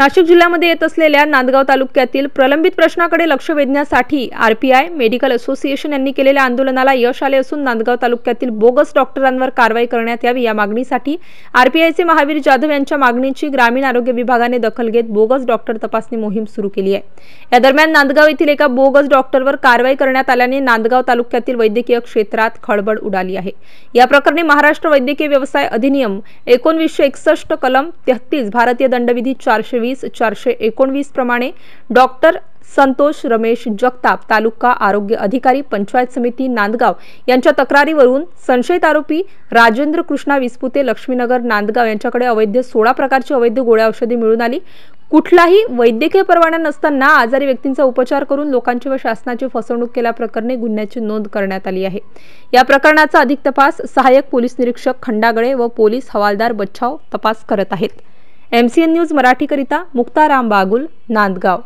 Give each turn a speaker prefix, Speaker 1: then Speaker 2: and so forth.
Speaker 1: नाशिक जिल्ह्यामध्ये येत असलेल्या नांदगाव तालुक्यातील प्रलंबित प्रश्नाकडे लक्ष वेधण्यासाठी आरपीआय मेडिकल असोसिएशन यांनी केलेल्या आंदोलनाला यश आले असून नांदगाव तालुक्यातील बोगस डॉक्टरांवर कारवाई करण्यात यावी या मागणीसाठी आरपीआयचे महावीर जाधव यांच्या मागणीची ग्रामीण आरोग्य विभागाने दखल घेत बोगस डॉक्टर तपासणी मोहीम सुरू केली आहे या दरम्यान नांदगाव येथील एका बोगस डॉक्टरवर कारवाई करण्यात आल्याने नांदगाव तालुक्यातील वैद्यकीय क्षेत्रात खळबळ उडाली आहे या प्रकरणी महाराष्ट्र वैद्यकीय व्यवसाय अधिनियम एकोणवीसशे एकसष्ट कलम तेहतीस भारतीय दंडविधी चारशे वीस चारशे एकोणवीस प्रमाणे डॉक्टर संतोष रमेश जगताप तालुका आरोग्य अधिकारी पंचायत समिती नांदगाव यांच्या तक्रारीवरून संशयित आरोपी राजेंद्र कृष्णा विस्पुते लक्ष्मीनगर नांदगाव यांच्याकडे अवैध सोळा प्रकारची अवैध गोळ्या औषधी मिळून आली कुठलाही वैद्यकीय परवाना नसताना आजारी व्यक्तींचा उपचार करून लोकांची व शासनाची फसवणूक केल्याप्रकरणी गुन्ह्याची नोंद करण्यात आली आहे या प्रकरणाचा अधिक तपास सहाय्यक पोलीस निरीक्षक खंडागळे व पोलीस हवालदार बच्छाव तपास करत आहेत एम सी एन न्यूज मराठीकरिता मुक्ताराम बागुल नांदगाव